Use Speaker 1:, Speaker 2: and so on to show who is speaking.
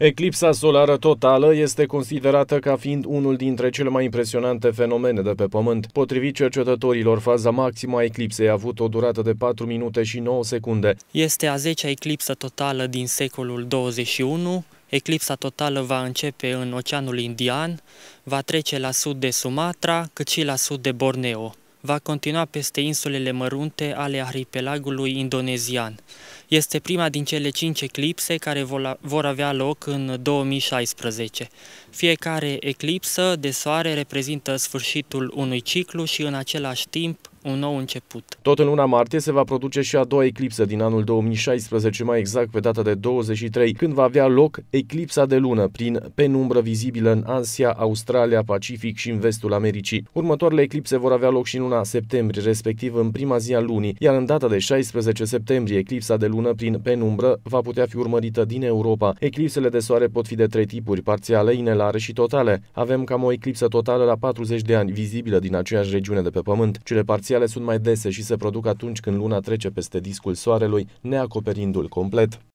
Speaker 1: Eclipsa solară totală este considerată ca fiind unul dintre cele mai impresionante fenomene de pe Pământ. Potrivit cercetătorilor, faza maximă a eclipsei a avut o durată de 4 minute și 9 secunde.
Speaker 2: Este a 10-a eclipsă totală din secolul 21. Eclipsa totală va începe în Oceanul Indian, va trece la sud de Sumatra, cât și la sud de Borneo. Va continua peste insulele mărunte ale arhipelagului indonezian. Este prima din cele cinci eclipse care vor avea loc în 2016. Fiecare eclipsă de soare reprezintă sfârșitul unui ciclu și în același timp un nou început.
Speaker 1: Tot în luna martie se va produce și a doua eclipsă din anul 2016, mai exact pe data de 23, când va avea loc eclipsa de lună prin penumbră vizibilă în Asia, Australia, Pacific și în vestul Americii. Următoarele eclipse vor avea loc și în luna septembrie, respectiv în prima zi a lunii, iar în data de 16 septembrie, eclipsa de lună prin penumbră va putea fi urmărită din Europa. Eclipsele de soare pot fi de trei tipuri, parțiale, inelare și totale. Avem cam o eclipsă totală la 40 de ani, vizibilă din aceeași regiune de pe Pământ. Cele parțiale superstițiale sunt mai dese și se produc atunci când luna trece peste discul soarelui, neacoperindu-l complet.